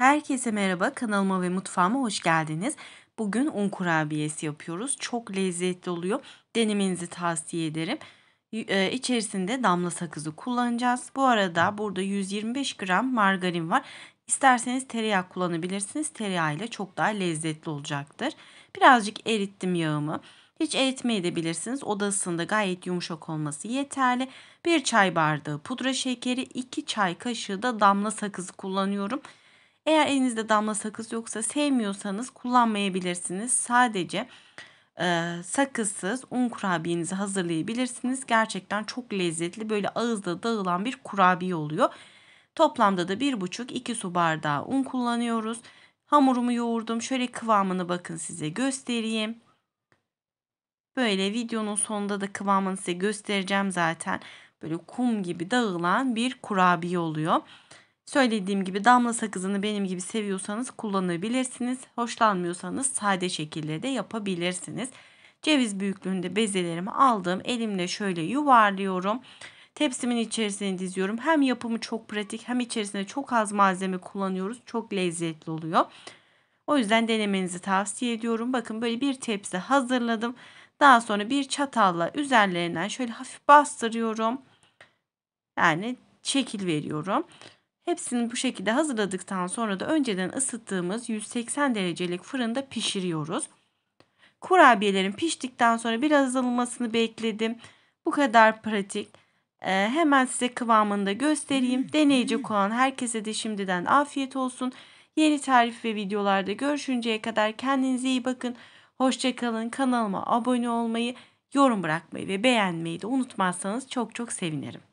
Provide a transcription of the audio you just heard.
Herkese merhaba, kanalıma ve mutfağıma hoş geldiniz. Bugün un kurabiyesi yapıyoruz. Çok lezzetli oluyor. Denemenizi tavsiye ederim. E, içerisinde damla sakızı kullanacağız. Bu arada burada 125 gram margarin var. İsterseniz tereyağı kullanabilirsiniz. Tereyağı ile çok daha lezzetli olacaktır. Birazcık erittim yağımı. Hiç eritmeyi de bilirsiniz. Oda ısısında gayet yumuşak olması yeterli. 1 çay bardağı pudra şekeri, 2 çay kaşığı da damla sakızı kullanıyorum. Eğer elinizde damla sakız yoksa sevmiyorsanız kullanmayabilirsiniz. Sadece e, sakızsız un kurabiyenizi hazırlayabilirsiniz. Gerçekten çok lezzetli böyle ağızda dağılan bir kurabiye oluyor. Toplamda da 1,5-2 su bardağı un kullanıyoruz. Hamurumu yoğurdum. Şöyle kıvamını bakın size göstereyim. Böyle videonun sonunda da kıvamını size göstereceğim zaten. Böyle kum gibi dağılan bir kurabiye oluyor. Söylediğim gibi damla sakızını benim gibi seviyorsanız kullanabilirsiniz. Hoşlanmıyorsanız sade şekilde de yapabilirsiniz. Ceviz büyüklüğünde bezelerimi aldım. Elimle şöyle yuvarlıyorum. Tepsimin içerisine diziyorum. Hem yapımı çok pratik hem içerisinde çok az malzeme kullanıyoruz. Çok lezzetli oluyor. O yüzden denemenizi tavsiye ediyorum. Bakın böyle bir tepsi hazırladım. Daha sonra bir çatalla üzerlerinden şöyle hafif bastırıyorum. Yani şekil veriyorum. Hepsini bu şekilde hazırladıktan sonra da önceden ısıttığımız 180 derecelik fırında pişiriyoruz. Kurabiyelerin piştikten sonra biraz azalmasını bekledim. Bu kadar pratik. Ee, hemen size kıvamını da göstereyim. Hmm. Deneyecek hmm. olan herkese de şimdiden afiyet olsun. Yeni tarif ve videolarda görüşünceye kadar kendinize iyi bakın. Hoşçakalın. Kanalıma abone olmayı, yorum bırakmayı ve beğenmeyi de unutmazsanız çok çok sevinirim.